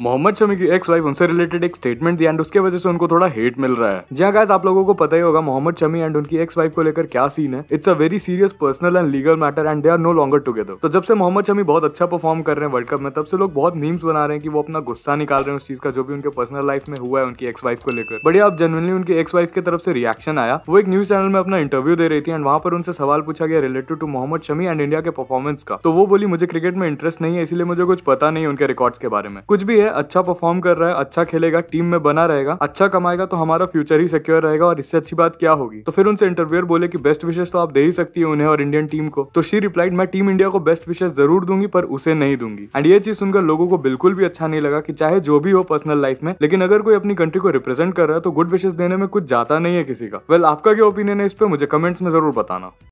मोहम्मद शमी की ex wife उनसे related एक स्टेटमेंट दी एंड उसके वजह से उनको थोड़ा हेट मिल रहा है जहाँ गाइस आप लोगों को पता ही होगा मोहम्मद शमी एंड उनकी एक्स वाइफ को लेकर क्या सीन है it's a very serious personal and legal matter and they are no longer together तो जब से मोहम्मद शमी बहुत अच्छा परफॉर्म कर रहे हैं वर्ल्ड कप में तब से लोग बहुत मीम्स बना रहे हैं कि वो अपना गुस्सा निकाल रहे हैं उस चीज का जो भी उनके पर्सनल लाइफ में हुआ है उनकी एक्स वाइफ को लेकर बड़ी आप जनरली उनकी एक्स वाइफ की तरफ से रिएक्शन आया वो एक न्यूज चैनल में अपना इंटरव्यू दे रही थी एंड वहां पर उनसे सवाल पूछा गया related to Mohammed Shami and India के परफॉर्मेंस का तो वो बोली मुझे क्रिकेट में इंटरेस्ट नहीं है इसलिए मुझे कुछ पता नहीं उनके रिकॉर्ड्स के बारे में कुछ भी है है अच्छा परफॉर्म कर रहा है अच्छा खेलेगा टीम में बना रहेगा अच्छा कमाएगा तो हमारा फ्यूचर ही सिक्योर रहेगा और इससे अच्छी बात क्या होगी तो फिर उनसे इंटरव्यूअर बोले की बेस्ट विशेष तो आप दे ही सकती है उन्हें और इंडियन टीम को तो शी रिप्लाइड मैं टीम इंडिया को बेस्ट विशेष जरूर दूंगी पर उसे नहीं दूंगी एंड ये चीज सुनकर लोगों को बिल्कुल भी अच्छा नहीं लगा की चाहे जो भी हो पर्सनल लाइफ में लेकिन अगर कोई अपनी कंट्री को रिप्रेजेंट कर रहा है तो गुड विशेष देने में कुछ जाता नहीं है किसी का वेल आपका क्या ओपिनियन है इस पर मुझे कमेंट्स में जरूर बताना